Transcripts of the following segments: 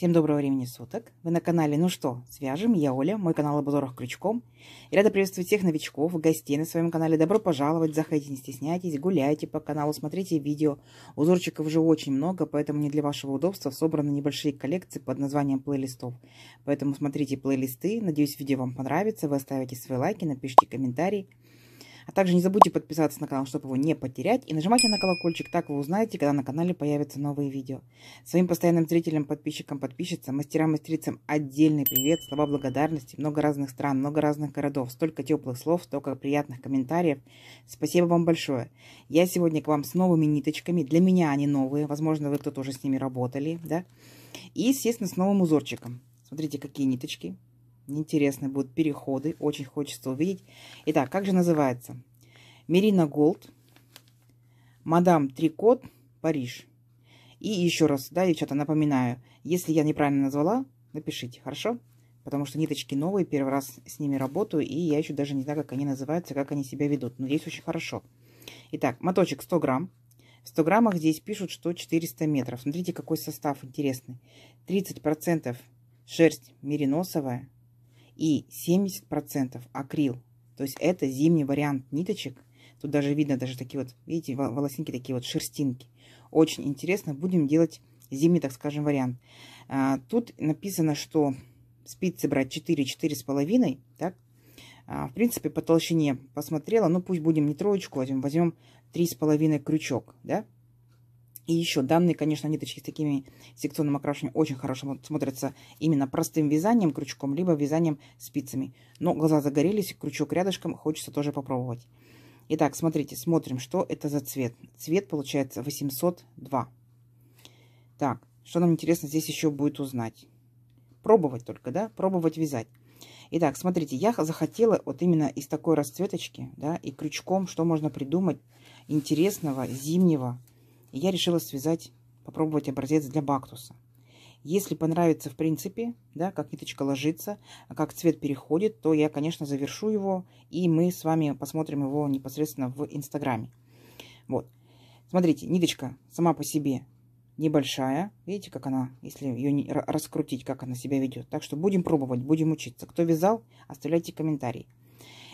Всем доброго времени суток. Вы на канале «Ну что, свяжем?» Я Оля, мой канал об узорах крючком. И рада приветствовать всех новичков, гостей на своем канале. Добро пожаловать, заходите, не стесняйтесь, гуляйте по каналу, смотрите видео. Узорчиков уже очень много, поэтому не для вашего удобства собраны небольшие коллекции под названием плейлистов. Поэтому смотрите плейлисты, надеюсь видео вам понравится, вы оставите свои лайки, напишите комментарий. А также не забудьте подписаться на канал, чтобы его не потерять. И нажимайте на колокольчик, так вы узнаете, когда на канале появятся новые видео. Своим постоянным зрителям, подписчикам, подписчицам, мастерам-мастерицам отдельный привет, слова благодарности. Много разных стран, много разных городов. Столько теплых слов, столько приятных комментариев. Спасибо вам большое. Я сегодня к вам с новыми ниточками. Для меня они новые. Возможно, вы кто-то уже с ними работали. да? И, естественно, с новым узорчиком. Смотрите, какие ниточки. Интересные будут переходы. Очень хочется увидеть. Итак, как же называется? Мерина Голд. Мадам Трикот. Париж. И еще раз, да, девчата, напоминаю. Если я неправильно назвала, напишите, хорошо? Потому что ниточки новые, первый раз с ними работаю, и я еще даже не знаю, как они называются, как они себя ведут. Но здесь очень хорошо. Итак, моточек 100 грамм. В 100 граммах здесь пишут, что 400 метров. Смотрите, какой состав интересный. 30% шерсть мериносовая, и 70% акрил. То есть это зимний вариант ниточек. Тут даже видно даже такие вот, видите, волосинки такие вот, шерстинки. Очень интересно. Будем делать зимний, так скажем, вариант. А, тут написано, что спицы брать 4, 4,5, так? А, в принципе, по толщине посмотрела. Ну, пусть будем не троечку возьмем, возьмем 3,5 крючок, да? И еще данные, конечно, ниточки с такими секционным окрашиванием очень хорошо смотрятся именно простым вязанием крючком, либо вязанием спицами. Но глаза загорелись, крючок рядышком, хочется тоже попробовать. Итак, смотрите, смотрим, что это за цвет. Цвет получается 802. Так, что нам интересно здесь еще будет узнать? Пробовать только, да? Пробовать вязать. Итак, смотрите, я захотела вот именно из такой расцветочки, да, и крючком, что можно придумать интересного, зимнего, я решила связать, попробовать образец для бактуса. Если понравится в принципе, да, как ниточка ложится, как цвет переходит, то я, конечно, завершу его, и мы с вами посмотрим его непосредственно в Инстаграме. Вот. Смотрите, ниточка сама по себе небольшая. Видите, как она, если ее раскрутить, как она себя ведет. Так что будем пробовать, будем учиться. Кто вязал, оставляйте комментарии.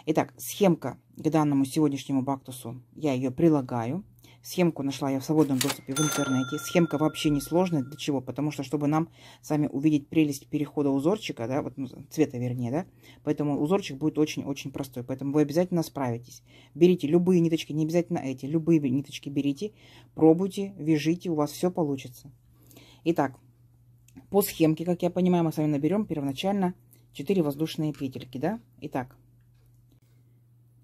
Итак, схемка к данному сегодняшнему бактусу я ее прилагаю. Схемку нашла я в свободном доступе в интернете. Схемка вообще не сложная. Для чего? Потому что, чтобы нам сами увидеть прелесть перехода узорчика, да, вот, ну, цвета вернее, да, поэтому узорчик будет очень-очень простой. Поэтому вы обязательно справитесь. Берите любые ниточки, не обязательно эти, любые ниточки берите, пробуйте, вяжите, у вас все получится. Итак, по схемке, как я понимаю, мы с вами наберем первоначально 4 воздушные петельки, да? Итак,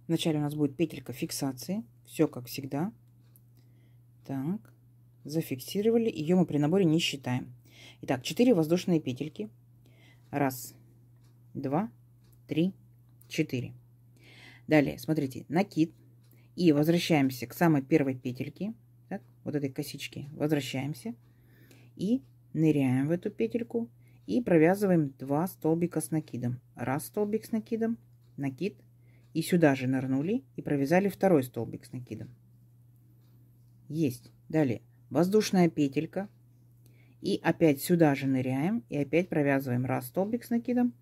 вначале у нас будет петелька фиксации, все как всегда. Так, зафиксировали. Ее мы при наборе не считаем. Итак, 4 воздушные петельки. Раз, два, три, четыре. Далее, смотрите, накид. И возвращаемся к самой первой петельке. Так, вот этой косичке. Возвращаемся. И ныряем в эту петельку. И провязываем 2 столбика с накидом. Раз столбик с накидом, накид. И сюда же нырнули и провязали второй столбик с накидом. Есть. Далее. Воздушная петелька. И опять сюда же ныряем. И опять провязываем раз столбик с накидом.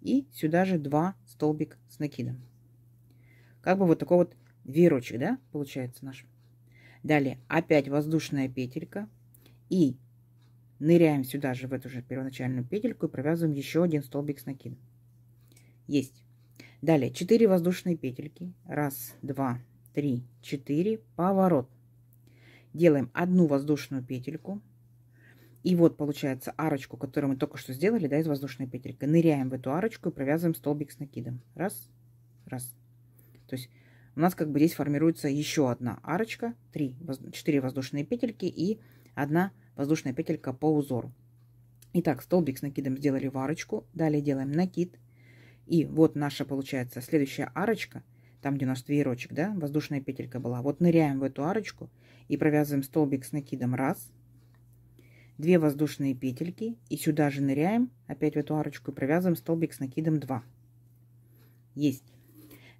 И сюда же два столбик с накидом. Как бы вот такой вот веерочек, да, получается наш. Далее опять воздушная петелька. И ныряем сюда же в эту же первоначальную петельку и провязываем еще один столбик с накидом. Есть. Далее 4 воздушные петельки. Раз, два, три, четыре. Поворот делаем одну воздушную петельку. И вот получается арочку, которую мы только что сделали, да, из воздушной петельки. Ныряем в эту арочку и провязываем столбик с накидом. Раз, раз. То есть у нас как бы здесь формируется еще одна арочка, 3, 4 воздушные петельки и одна воздушная петелька по узору. Итак, столбик с накидом сделали в арочку, далее делаем накид. И вот наша получается следующая арочка – там, где у наш веерочек, да, воздушная петелька была. Вот ныряем в эту арочку и провязываем столбик с накидом раз, две воздушные петельки и сюда же ныряем опять в эту арочку и провязываем столбик с накидом два. Есть.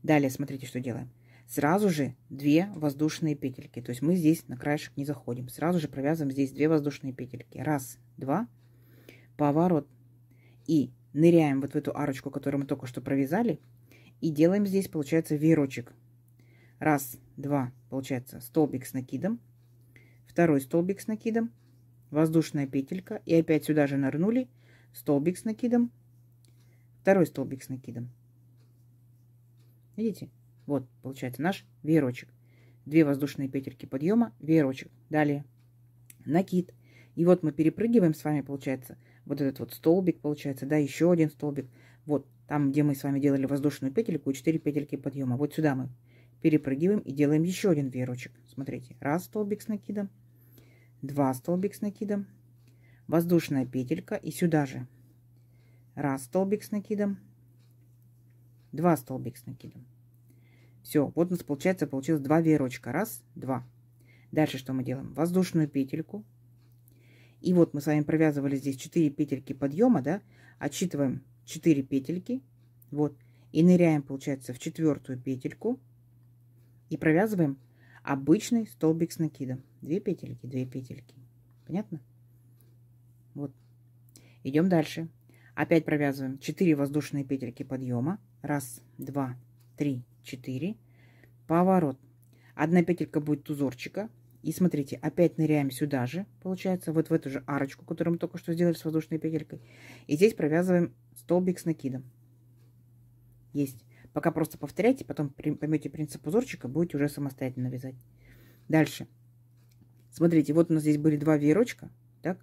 Далее смотрите, что делаем. Сразу же две воздушные петельки. То есть мы здесь на краешек не заходим. Сразу же провязываем здесь две воздушные петельки. Раз, два, поворот. И ныряем вот в эту арочку, которую мы только что провязали, и делаем здесь, получается, веерочек. Раз, два, получается, столбик с накидом. Второй столбик с накидом. Воздушная петелька. И опять сюда же нырнули. Столбик с накидом. Второй столбик с накидом. Видите? Вот, получается, наш веерочек. Две воздушные петельки подъема, веерочек. Далее накид. И вот мы перепрыгиваем с вами, получается, вот этот вот столбик, получается, да, еще один столбик. Вот, там, где мы с вами делали воздушную петельку и 4 петельки подъема. Вот сюда мы перепрыгиваем и делаем еще один веерочек. Смотрите, раз столбик с накидом, два столбик с накидом, воздушная петелька и сюда же. Раз столбик с накидом, два столбик с накидом. Все, вот у нас получается, получилось два веерочка. Раз, два. Дальше что мы делаем? Воздушную петельку. И вот мы с вами провязывали здесь 4 петельки подъема, да, отсчитываем 4 петельки. Вот. И ныряем, получается, в четвертую петельку. И провязываем обычный столбик с накидом. 2 петельки, 2 петельки. Понятно? Вот. Идем дальше. Опять провязываем 4 воздушные петельки подъема. Раз, два, три, четыре. Поворот. Одна петелька будет узорчика. И смотрите, опять ныряем сюда же, получается, вот в эту же арочку, которую мы только что сделали с воздушной петелькой. И здесь провязываем столбик с накидом. Есть. Пока просто повторяйте, потом поймете принцип узорчика, будете уже самостоятельно вязать. Дальше. Смотрите, вот у нас здесь были два верочка, так?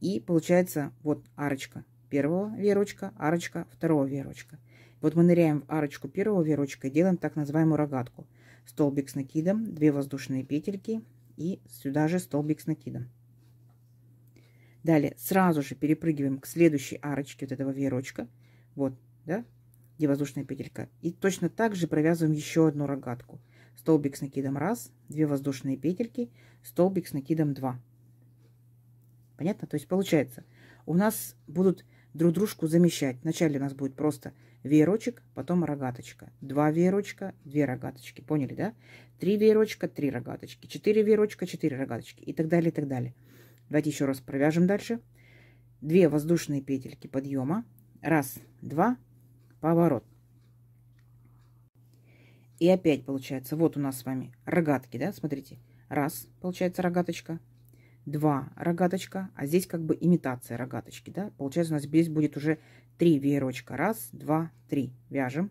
И получается вот арочка первого верочка, арочка второго верочка. Вот мы ныряем в арочку первого верочка и делаем так называемую рогатку – столбик с накидом, 2 воздушные петельки и сюда же столбик с накидом. Далее сразу же перепрыгиваем к следующей арочке вот этого веерочка. Вот, да, где воздушная петелька. И точно так же провязываем еще одну рогатку. Столбик с накидом 1, 2 воздушные петельки, столбик с накидом 2. Понятно? То есть получается, у нас будут друг дружку замещать. Вначале у нас будет просто веерочек, потом рогаточка. Два веерочка, две рогаточки. Поняли, да? Три веерочка, три рогаточки. Четыре веерочка, четыре рогаточки. И так далее, и так далее. Давайте еще раз провяжем дальше. Две воздушные петельки подъема. Раз, два, поворот. И опять получается, вот у нас с вами рогатки, да, смотрите. Раз, получается, рогаточка. 2 рогаточка, а здесь как бы имитация рогаточки, да. Получается у нас здесь будет уже 3 веерочка. Раз, два, три. Вяжем.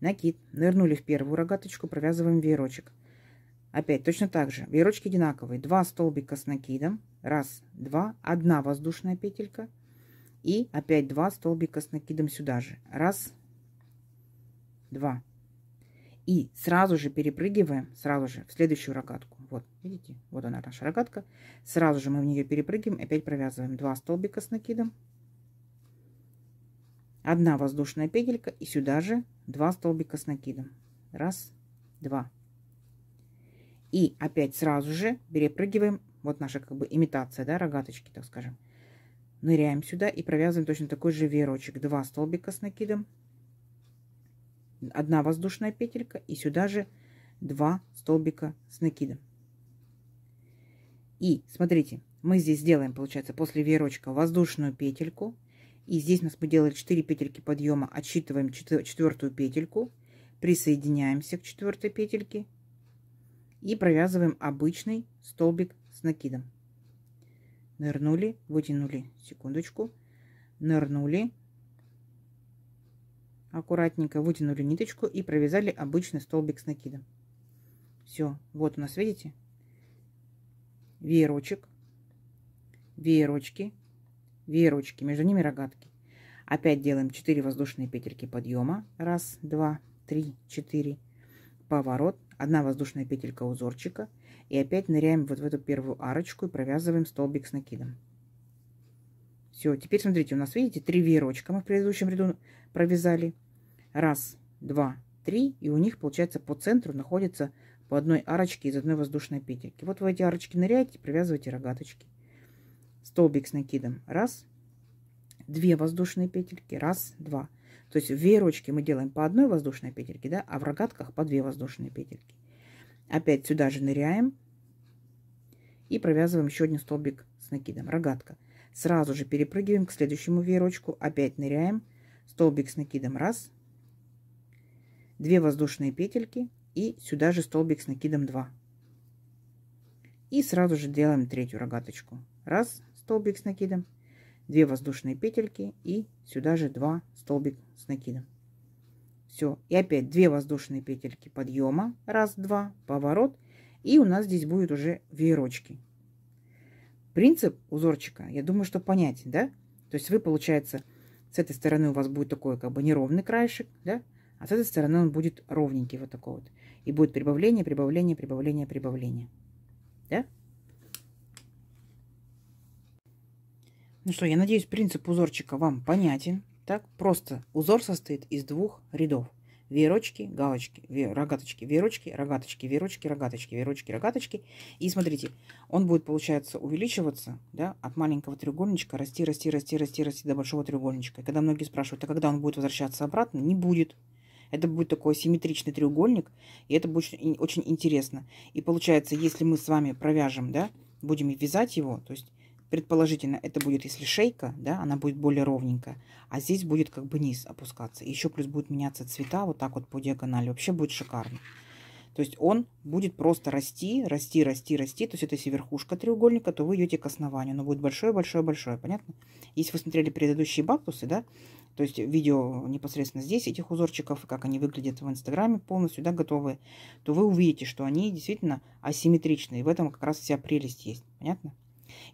Накид. Нырнули в первую рогаточку, провязываем веерочек. Опять точно так же. Веерочки одинаковые. 2 столбика с накидом. Раз, два, одна воздушная петелька. И опять 2 столбика с накидом сюда же. Раз, два. И сразу же перепрыгиваем, сразу же в следующую рогатку. Вот, видите, вот она наша рогатка. Сразу же мы в нее перепрыгиваем, опять провязываем 2 столбика с накидом. Одна воздушная петелька и сюда же 2 столбика с накидом. Раз, два. И опять сразу же перепрыгиваем, вот наша как бы имитация, да, рогаточки, так скажем. Ныряем сюда и провязываем точно такой же верочек: 2 столбика с накидом, одна воздушная петелька и сюда же 2 столбика с накидом. И смотрите, мы здесь сделаем, получается, после веерочка воздушную петельку. И здесь у нас мы делали 4 петельки подъема, отсчитываем четвертую петельку, присоединяемся к четвертой петельке и провязываем обычный столбик с накидом. Нырнули, вытянули, секундочку, нырнули, аккуратненько вытянули ниточку и провязали обычный столбик с накидом. Все, вот у нас, видите, веерочек, веерочки, веерочки, между ними рогатки. Опять делаем 4 воздушные петельки подъема. Раз, два, три, четыре. Поворот. Одна воздушная петелька узорчика. И опять ныряем вот в эту первую арочку и провязываем столбик с накидом. Все, теперь смотрите, у нас, видите, три веерочка мы в предыдущем ряду провязали. Раз, два, три. И у них, получается, по центру находится по одной арочке из одной воздушной петельки. Вот в эти арочки ныряете, привязывайте рогаточки. Столбик с накидом. Раз, две воздушные петельки. Раз, два. То есть в веерочке мы делаем по одной воздушной петельке, да, а в рогатках по две воздушные петельки. Опять сюда же ныряем и провязываем еще один столбик с накидом. Рогатка. Сразу же перепрыгиваем к следующему веерочку. Опять ныряем. Столбик с накидом. Раз. Две воздушные петельки и сюда же столбик с накидом 2. И сразу же делаем третью рогаточку. Раз столбик с накидом, 2 воздушные петельки и сюда же 2 столбик с накидом. Все. И опять 2 воздушные петельки подъема. Раз, два, поворот. И у нас здесь будет уже веерочки. Принцип узорчика, я думаю, что понятен, да? То есть вы, получается, с этой стороны у вас будет такой как бы неровный краешек, да? А с этой стороны он будет ровненький, вот такой вот. И будет прибавление, прибавление, прибавление, прибавление. Да? Ну что, я надеюсь, принцип узорчика вам понятен. Так, просто узор состоит из двух рядов. верочки, галочки, вер, рогаточки, верочки, рогаточки, верочки, рогаточки, верочки, рогаточки. И смотрите, он будет, получается, увеличиваться, да, от маленького треугольничка, расти, расти, расти, расти, расти до большого треугольничка. И когда многие спрашивают, а когда он будет возвращаться обратно, не будет. Это будет такой симметричный треугольник, и это будет очень интересно. И получается, если мы с вами провяжем, да, будем вязать его, то есть предположительно это будет, если шейка, да, она будет более ровненькая, а здесь будет как бы низ опускаться. Еще плюс будут меняться цвета вот так вот по диагонали. Вообще будет шикарно. То есть он будет просто расти, расти, расти, расти. То есть это если верхушка треугольника, то вы идете к основанию. Оно будет большое, большое, большое. Понятно? Если вы смотрели предыдущие бактусы, да, то есть видео непосредственно здесь этих узорчиков, и как они выглядят в Инстаграме полностью, да, готовые, то вы увидите, что они действительно асимметричные. в этом как раз вся прелесть есть. Понятно?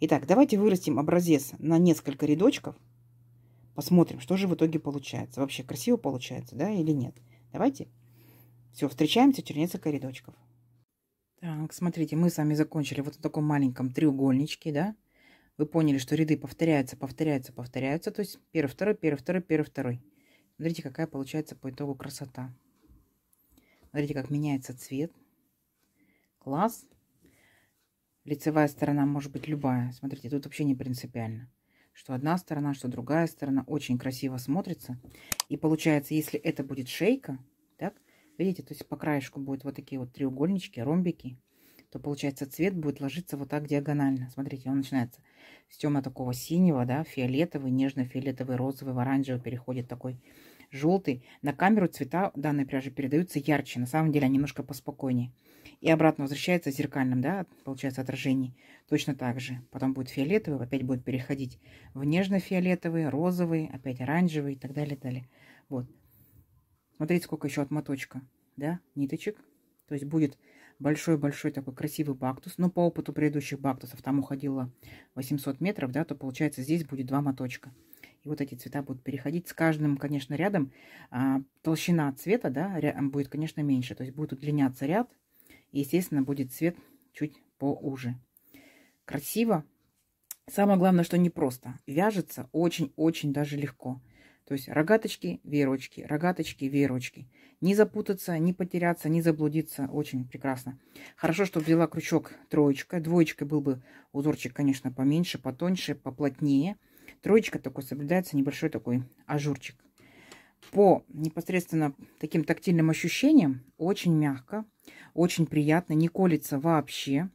Итак, давайте вырастим образец на несколько рядочков. Посмотрим, что же в итоге получается. Вообще красиво получается, да, или нет. Давайте. Все, встречаемся через несколько рядочков. Так, смотрите, мы с вами закончили вот в таком маленьком треугольничке, да вы поняли, что ряды повторяются, повторяются, повторяются. То есть первый, второй, первый, второй, первый, второй. Смотрите, какая получается по итогу красота. Смотрите, как меняется цвет. Класс. Лицевая сторона может быть любая. Смотрите, тут вообще не принципиально. Что одна сторона, что другая сторона. Очень красиво смотрится. И получается, если это будет шейка, так, видите, то есть по краешку будут вот такие вот треугольнички, ромбики то получается цвет будет ложиться вот так диагонально. Смотрите, он начинается с тема такого синего, да, фиолетовый, нежно-фиолетовый, розовый, в оранжевый переходит такой желтый. На камеру цвета данной пряжи передаются ярче, на самом деле они немножко поспокойнее. И обратно возвращается зеркальным, да, получается отражение. Точно так же. Потом будет фиолетовый, опять будет переходить в нежно-фиолетовый, розовый, опять оранжевый и так далее, далее. Вот. Смотрите, сколько еще отмоточка, да, ниточек. То есть будет большой-большой такой красивый бактус. Но по опыту предыдущих бактусов там уходило 800 метров, да, то получается здесь будет два моточка. И вот эти цвета будут переходить с каждым, конечно, рядом. А, толщина цвета, да, будет, конечно, меньше. То есть будет удлиняться ряд. И, естественно, будет цвет чуть поуже. Красиво. Самое главное, что не просто. Вяжется очень-очень даже легко. То есть рогаточки, верочки, рогаточки, верочки. Не запутаться, не потеряться, не заблудиться. Очень прекрасно. Хорошо, что взяла крючок троечка. двоечка был бы узорчик, конечно, поменьше, потоньше, поплотнее. Троечка такой соблюдается, небольшой такой ажурчик. По непосредственно таким тактильным ощущениям очень мягко, очень приятно, не колется вообще.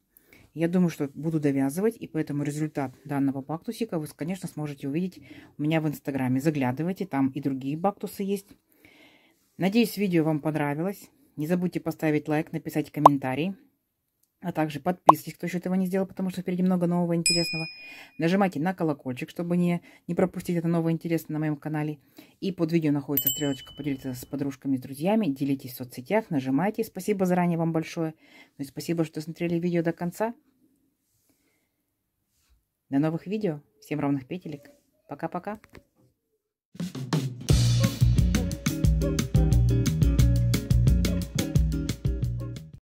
Я думаю, что буду довязывать, и поэтому результат данного бактусика вы, конечно, сможете увидеть у меня в инстаграме. Заглядывайте, там и другие бактусы есть. Надеюсь, видео вам понравилось. Не забудьте поставить лайк, написать комментарий. А также подписывайтесь, кто еще этого не сделал, потому что впереди много нового интересного. Нажимайте на колокольчик, чтобы не, не пропустить это новое интересное на моем канале. И под видео находится стрелочка «Поделиться с подружками и друзьями». Делитесь в соцсетях, нажимайте. Спасибо заранее вам большое. Ну и спасибо, что смотрели видео до конца. До новых видео. Всем ровных петелек. Пока-пока. Thank you.